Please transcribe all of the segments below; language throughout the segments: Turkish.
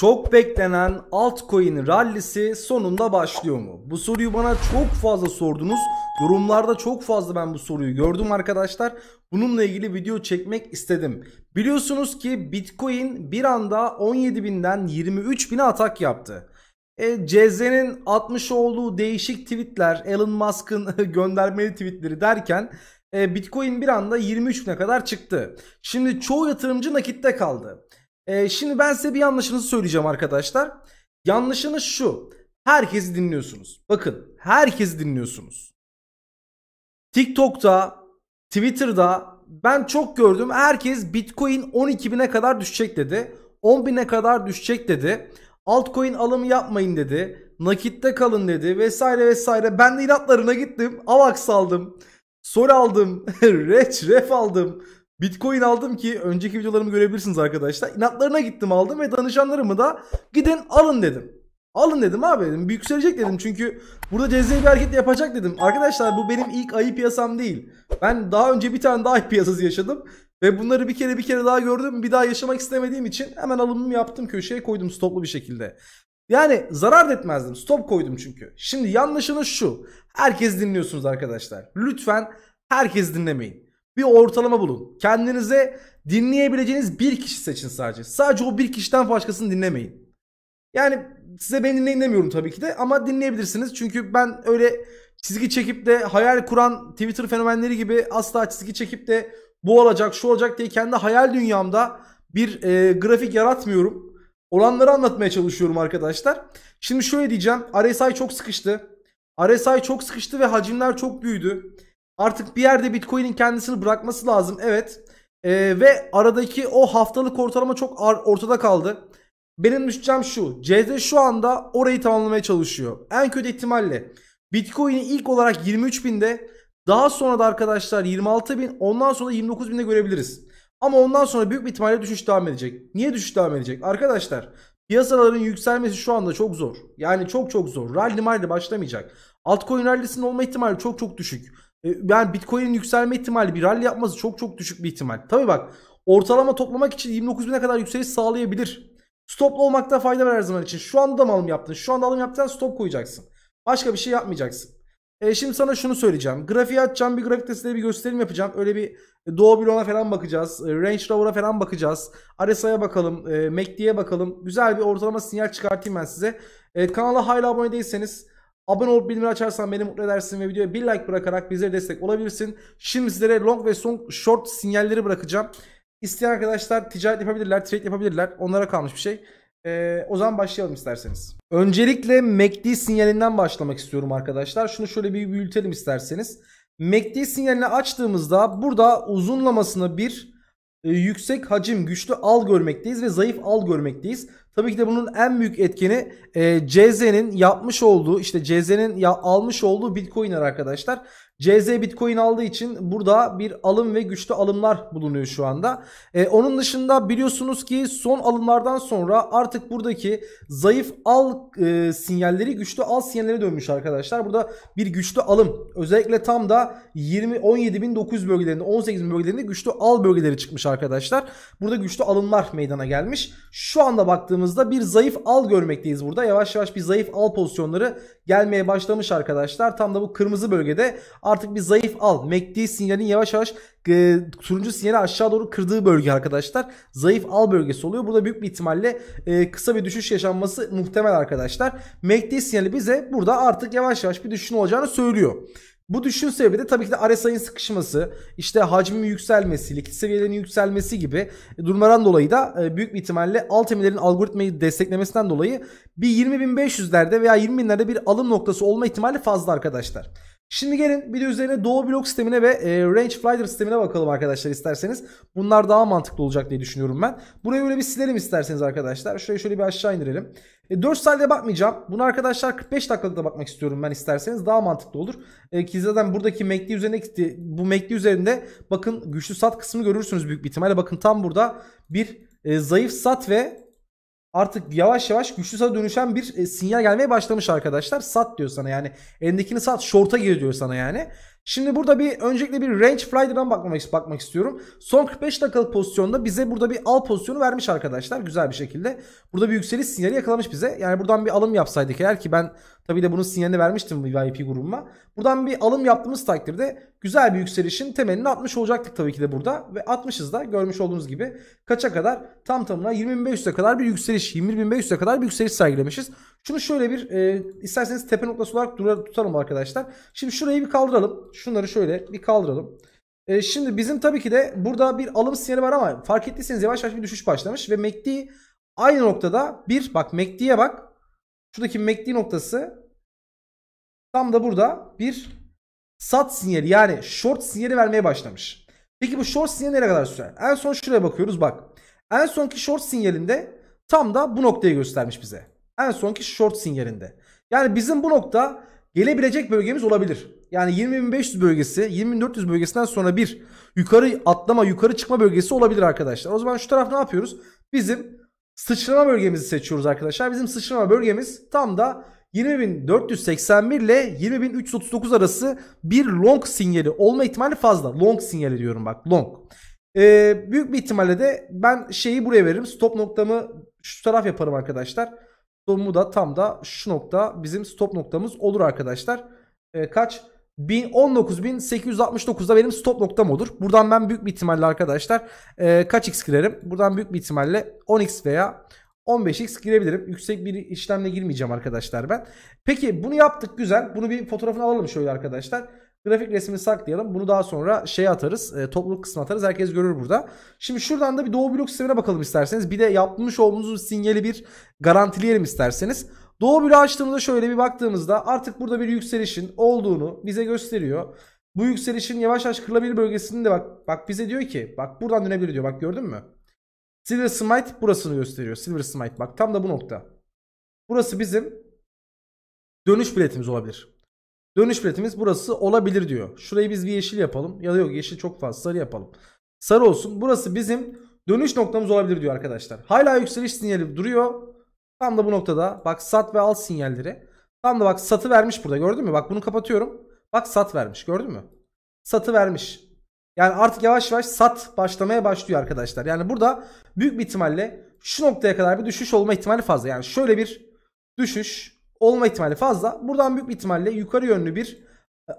Çok beklenen altcoin rallisi sonunda başlıyor mu? Bu soruyu bana çok fazla sordunuz. Yorumlarda çok fazla ben bu soruyu gördüm arkadaşlar. Bununla ilgili video çekmek istedim. Biliyorsunuz ki Bitcoin bir anda 17.000'den 23.000'e atak yaptı. E, CZ'nin atmış olduğu değişik tweetler, Elon Musk'ın göndermeli tweetleri derken e, Bitcoin bir anda 23.000'e kadar çıktı. Şimdi çoğu yatırımcı nakitte kaldı. Ee, şimdi ben size bir yanlışınızı söyleyeceğim arkadaşlar. Yanlışınız şu. Herkesi dinliyorsunuz. Bakın herkesi dinliyorsunuz. TikTok'ta, Twitter'da ben çok gördüm. Herkes Bitcoin 12.000'e kadar düşecek dedi. 10.000'e kadar düşecek dedi. Altcoin alımı yapmayın dedi. Nakitte kalın dedi vesaire vesaire. Ben de inatlarına gittim. Avax aldım. Sol aldım. Reç ref aldım. Bitcoin aldım ki önceki videolarımı görebilirsiniz arkadaşlar. İnatlarına gittim aldım ve danışanlarımı da gidin alın dedim. Alın dedim abi dedim. Bir yükselecek dedim çünkü burada cezayı bir hareket yapacak dedim. Arkadaşlar bu benim ilk ayı piyasam değil. Ben daha önce bir tane daha ayı piyasası yaşadım. Ve bunları bir kere bir kere daha gördüm. Bir daha yaşamak istemediğim için hemen alımımı yaptım. Köşeye koydum stoplu bir şekilde. Yani zarar etmezdim. Stop koydum çünkü. Şimdi yanlışınız şu. Herkes dinliyorsunuz arkadaşlar. Lütfen herkes dinlemeyin bir ortalama bulun. Kendinize dinleyebileceğiniz bir kişi seçin sadece. Sadece o bir kişiden başkasını dinlemeyin. Yani size ben dinleyin demiyorum tabii ki de ama dinleyebilirsiniz. Çünkü ben öyle çizgi çekip de hayal kuran Twitter fenomenleri gibi asla çizgi çekip de bu olacak şu olacak diye kendi hayal dünyamda bir e, grafik yaratmıyorum. Olanları anlatmaya çalışıyorum arkadaşlar. Şimdi şöyle diyeceğim. RSI çok sıkıştı. RSI çok sıkıştı ve hacimler çok büyüdü. Artık bir yerde Bitcoin'in kendisini bırakması lazım. Evet. E, ve aradaki o haftalık ortalama çok ortada kaldı. Benim düşüncem şu. CZ şu anda orayı tamamlamaya çalışıyor. En kötü ihtimalle Bitcoin'i ilk olarak 23.000'de daha sonra da arkadaşlar 26.000 ondan sonra 29.000'de görebiliriz. Ama ondan sonra büyük bir ihtimalle düşüş devam edecek. Niye düşüş devam edecek? Arkadaşlar piyasaların yükselmesi şu anda çok zor. Yani çok çok zor. Rally marly başlamayacak. Altcoin rallisinin olma ihtimali çok çok düşük yani e, Bitcoin'in yükselme ihtimali bir rally yapması çok çok düşük bir ihtimal. Tabi bak ortalama toplamak için 29 bin'e kadar yükseliş sağlayabilir. Stoplu olmakta fayda var her zaman için. Şu anda mı alım yaptın? Şu anda alım yaptıysan stop koyacaksın. Başka bir şey yapmayacaksın. E şimdi sana şunu söyleyeceğim. Grafiği açacağım. Bir grafikte size bir gösterim yapacağım. Öyle bir Doğu Bilon'a falan bakacağız. E, Range Rover'a falan bakacağız. RSI'ye bakalım. E, MACD'ye bakalım. Güzel bir ortalama sinyal çıkartayım ben size. E, kanala hala abone değilseniz Abone olup bildirim açarsan beni mutlu edersin ve videoya bir like bırakarak bizlere destek olabilirsin. Şimdi sizlere long ve son short sinyalleri bırakacağım. İsteyen arkadaşlar ticaret yapabilirler, trade yapabilirler. Onlara kalmış bir şey. Ee, o zaman başlayalım isterseniz. Öncelikle MACD e sinyalinden başlamak istiyorum arkadaşlar. Şunu şöyle bir büyütelim isterseniz. MACD e sinyalini açtığımızda burada uzunlamasına bir e, yüksek hacim güçlü al görmekteyiz ve zayıf al görmekteyiz. Tabii ki de bunun en büyük etkeni e, CZ'nin yapmış olduğu işte CZ'nin ya, almış olduğu Bitcoin'ler arkadaşlar. CZ Bitcoin aldığı için burada bir alım ve güçlü alımlar bulunuyor şu anda. E, onun dışında biliyorsunuz ki son alımlardan sonra artık buradaki zayıf al e, sinyalleri güçlü al sinyalleri dönmüş arkadaşlar. Burada bir güçlü alım özellikle tam da 20 17.900 bölgelerinde 18.000 bölgelerinde güçlü al bölgeleri çıkmış arkadaşlar. Burada güçlü alımlar meydana gelmiş. Şu anda baktığımızda bir zayıf al görmekteyiz burada. Yavaş yavaş bir zayıf al pozisyonları gelmeye başlamış arkadaşlar. Tam da bu kırmızı bölgede artık bir zayıf al. MACD sinyalin yavaş yavaş e, turuncu sinyali aşağı doğru kırdığı bölge arkadaşlar. Zayıf al bölgesi oluyor. Burada büyük bir ihtimalle e, kısa bir düşüş yaşanması muhtemel arkadaşlar. MACD sinyali bize burada artık yavaş yavaş bir düşüşün olacağını söylüyor. Bu düşün sebebi de tabii ki de RSI'nin sıkışması, işte hacmin yükselmesi, likit seviyelerin yükselmesi gibi durumlardan dolayı da e, büyük bir ihtimalle alt emirlerin algoritmayı desteklemesinden dolayı bir 20.500'lerde veya 20.000'lerde bir alım noktası olma ihtimali fazla arkadaşlar. Şimdi gelin bir de üzerine Doğu blok sistemine ve e, range glider sistemine bakalım arkadaşlar isterseniz. Bunlar daha mantıklı olacak diye düşünüyorum ben. Burayı böyle bir silelim isterseniz arkadaşlar. şöyle şöyle bir aşağı indirelim. E, 4 saniye bakmayacağım. Bunu arkadaşlar 45 dakikalıkta bakmak istiyorum ben isterseniz. Daha mantıklı olur. E, ki zaten buradaki mekli üzerine bu mekli üzerinde bakın güçlü sat kısmı görürsünüz büyük bir ihtimalle. Bakın tam burada bir e, zayıf sat ve artık yavaş yavaş güçlü sata dönüşen bir e, sinyal gelmeye başlamış arkadaşlar. Sat diyor sana yani. Endekini sat. Short'a gir diyor sana yani. Şimdi burada bir öncelikle bir range flyer'dan bakmak, bakmak istiyorum. Son 45 dakikalık pozisyonda bize burada bir al pozisyonu vermiş arkadaşlar. Güzel bir şekilde. Burada bir yükseliş sinyali yakalamış bize. Yani buradan bir alım yapsaydık eğer ki ben Tabi de bunun sinyalini vermiştim VIP grubuma. Buradan bir alım yaptığımız takdirde güzel bir yükselişin temelini 60 olacaktık tabii ki de burada. Ve atmışız da görmüş olduğunuz gibi kaça kadar tam tamına 20.500'e kadar bir yükseliş 21.500'e kadar bir yükseliş sergilemişiz. Şunu şöyle bir e, isterseniz tepe noktası olarak dura, tutalım arkadaşlar. Şimdi şurayı bir kaldıralım. Şunları şöyle bir kaldıralım. E, şimdi bizim tabii ki de burada bir alım sinyali var ama fark ettiyseniz yavaş yavaş bir düşüş başlamış. Ve MACD aynı noktada bir bak MACD'ye bak Şuradaki MACD e noktası tam da burada bir sat sinyali yani short sinyali vermeye başlamış. Peki bu short sinyali nereye kadar sürer? En son şuraya bakıyoruz bak. En sonki short sinyalinde tam da bu noktayı göstermiş bize. En sonki short sinyalinde. Yani bizim bu nokta gelebilecek bölgemiz olabilir. Yani 20.500 bölgesi 20.400 bölgesinden sonra bir yukarı atlama yukarı çıkma bölgesi olabilir arkadaşlar. O zaman şu taraf ne yapıyoruz? Bizim Sıçrama bölgemizi seçiyoruz arkadaşlar. Bizim sıçrama bölgemiz tam da 20.481 ile 20.339 arası bir long sinyali olma ihtimali fazla. Long sinyali diyorum bak long. Ee, büyük bir ihtimalle de ben şeyi buraya veririm. Stop noktamı şu taraf yaparım arkadaşlar. Stopumu da tam da şu nokta bizim stop noktamız olur arkadaşlar. Ee, kaç? 19.869'da benim stop noktam olur. Buradan ben büyük bir ihtimalle arkadaşlar e, kaç x girerim? Buradan büyük bir ihtimalle 10x veya 15x girebilirim. Yüksek bir işlemle girmeyeceğim arkadaşlar ben. Peki bunu yaptık güzel. Bunu bir fotoğrafını alalım şöyle arkadaşlar. Grafik resmini saklayalım. Bunu daha sonra şeye atarız. E, topluluk kısmına atarız. Herkes görür burada. Şimdi şuradan da bir doğu blok sistemine bakalım isterseniz. Bir de yapmış olduğumuz sinyali bir garantileyelim isterseniz. Doğu bülü açtığımızda şöyle bir baktığımızda artık burada bir yükselişin olduğunu bize gösteriyor. Bu yükselişin yavaş yavaş kırılabilir bölgesini de bak bak bize diyor ki bak buradan dönebilir diyor bak gördün mü? Silver Smite burasını gösteriyor. Silver Smite bak tam da bu nokta. Burası bizim dönüş biletimiz olabilir. Dönüş biletimiz burası olabilir diyor. Şurayı biz bir yeşil yapalım. Ya da yok yeşil çok fazla sarı yapalım. Sarı olsun. Burası bizim dönüş noktamız olabilir diyor arkadaşlar. Hala yükseliş sinyali duruyor. Tam da bu noktada bak sat ve al sinyalleri. Tam da bak satı vermiş burada gördün mü? Bak bunu kapatıyorum. Bak sat vermiş gördün mü? Satı vermiş. Yani artık yavaş yavaş sat başlamaya başlıyor arkadaşlar. Yani burada büyük bir ihtimalle şu noktaya kadar bir düşüş olma ihtimali fazla. Yani şöyle bir düşüş olma ihtimali fazla. Buradan büyük bir ihtimalle yukarı yönlü bir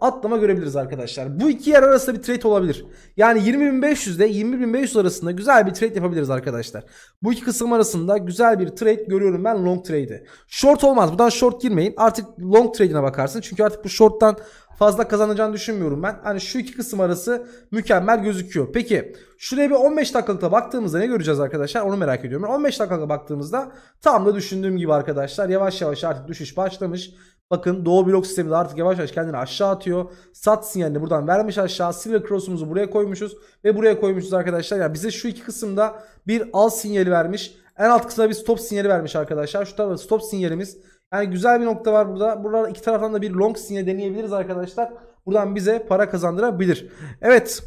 atlama görebiliriz arkadaşlar. Bu iki yer arasında bir trade olabilir. Yani 20.500 ile 20.500 arasında güzel bir trade yapabiliriz arkadaşlar. Bu iki kısım arasında güzel bir trade görüyorum ben long trade'i. Short olmaz. Buradan short girmeyin. Artık long trade'ine bakarsın. Çünkü artık bu short'tan fazla kazanacağını düşünmüyorum ben. Hani şu iki kısım arası mükemmel gözüküyor. Peki şuraya bir 15 dakikalıkta baktığımızda ne göreceğiz arkadaşlar onu merak ediyorum. 15 dakikalıkta baktığımızda tam da düşündüğüm gibi arkadaşlar yavaş yavaş artık düşüş başlamış. Bakın Doğu blok sistemi de artık yavaş yavaş kendini aşağı atıyor. Sat sinyalini buradan vermiş aşağı. Silver Cross'umuzu buraya koymuşuz. Ve buraya koymuşuz arkadaşlar. Yani bize şu iki kısımda bir al sinyali vermiş. En alt kısımda bir stop sinyali vermiş arkadaşlar. Şu tarafta stop sinyalimiz. Yani güzel bir nokta var burada. Burada iki taraftan da bir long sinyal deneyebiliriz arkadaşlar. Buradan bize para kazandırabilir. Evet.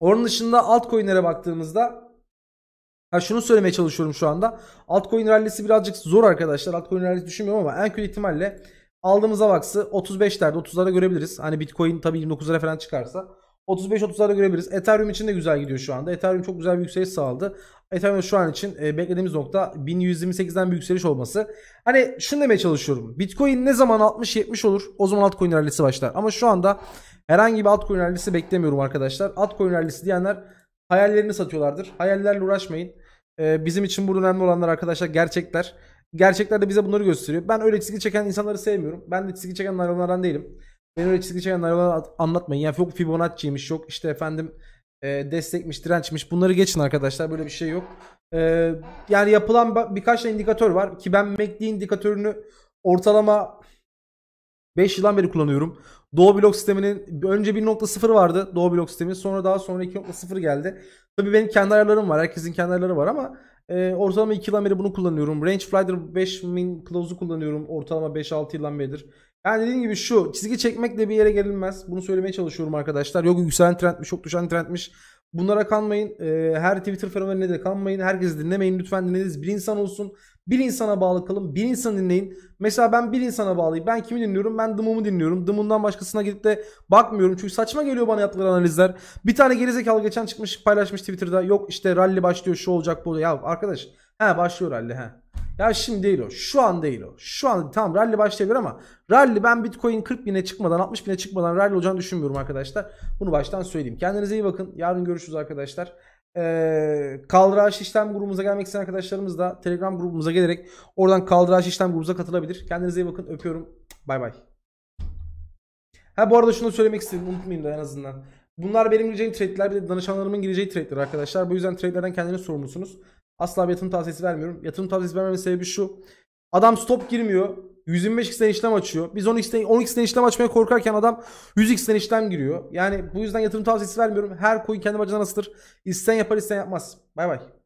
Onun dışında altcoin'lere baktığımızda Ha şunu söylemeye çalışıyorum şu anda. Altcoin rallysi birazcık zor arkadaşlar. Altcoin rallysi düşünmüyorum ama en kötü ihtimalle aldığımız avaksı 35'lerde 30'larda görebiliriz. Hani Bitcoin tabii 29'lara falan çıkarsa 35-30'larda görebiliriz. Ethereum için de güzel gidiyor şu anda. Ethereum çok güzel bir yükseliş sağladı. Ethereum şu an için e, beklediğimiz nokta 1128'den bir yükseliş olması. Hani şunu demeye çalışıyorum. Bitcoin ne zaman 60-70 olur o zaman altcoin rallisi başlar. Ama şu anda herhangi bir altcoin rallisi beklemiyorum arkadaşlar. Altcoin rallisi diyenler Hayallerini satıyorlardır. Hayallerle uğraşmayın. Ee, bizim için burada önemli olanlar arkadaşlar gerçekler. Gerçekler de bize bunları gösteriyor. Ben öyle çizgi çeken insanları sevmiyorum. Ben de çizgi çeken hayvanlardan değilim. Ben öyle çizgi çeken hayvanları anlatmayın. Yani yok Fibonacci'ymiş yok işte efendim e, destekmiş dirençmiş bunları geçin arkadaşlar böyle bir şey yok. Ee, yani yapılan birkaç tane indikatör var ki ben MACD indikatörünü ortalama 5 yıldan beri kullanıyorum. Doğu blok sisteminin önce 1.0 vardı Doğu blok sistemi sonra daha sonra 2.0 geldi. Tabii benim kendi ayarlarım var. Herkesin kendi ayarları var ama e, ortalama 2 yıldan beri bunu kullanıyorum. Range Finder 5 min close'u kullanıyorum ortalama 5-6 yıldan beridir. Yani dediğim gibi şu çizgi çekmekle bir yere gelinmez. Bunu söylemeye çalışıyorum arkadaşlar. Yok yükselen trendmiş, yok düşen trendmiş. Bunlara kanmayın. Ee, her Twitter fenomenine de kanmayın. Herkesi dinlemeyin. Lütfen dinlediğiniz bir insan olsun. Bir insana bağlı kalın. Bir insan dinleyin. Mesela ben bir insana bağlıyım. Ben kimi dinliyorum? Ben Dımım'ı dinliyorum. Dımım'dan başkasına gidip de bakmıyorum. Çünkü saçma geliyor bana yaptıkları analizler. Bir tane gerizekalı geçen çıkmış paylaşmış Twitter'da. Yok işte rally başlıyor şu olacak bu Ya arkadaş he başlıyor rally he. Ya şimdi değil o. Şu an değil o. Şu an tamam rally başlayabilir ama rally ben bitcoin 40 bine çıkmadan 60 bine çıkmadan rally olacağını düşünmüyorum arkadaşlar. Bunu baştan söyleyeyim. Kendinize iyi bakın. Yarın görüşürüz arkadaşlar. Ee, kaldıraç işlem grubumuza gelmek isteyen arkadaşlarımız da Telegram grubumuza gelerek oradan kaldıraş işlem grubumuza katılabilir. Kendinize iyi bakın. Öpüyorum. Bay bay. Ha bu arada şunu söylemek istedim. Unutmayayım da en azından. Bunlar benim gireceğim trade'ler bir de danışanlarımın gireceği trade'ler arkadaşlar. Bu yüzden trade'lerden kendiniz sorumlusunuz. Asla bir yatırım tavsiyesi vermiyorum. Yatırım tavsiyesi vermemin sebebi şu. Adam stop girmiyor. 125x'ten işlem açıyor. Biz 10x'ten 10x'ten işlem açmaya korkarken adam 100x'ten işlem giriyor. Yani bu yüzden yatırım tavsiyesi vermiyorum. Her coin kendi bacına nasıldır? İsten yapar, isten yapmaz. Bay bay.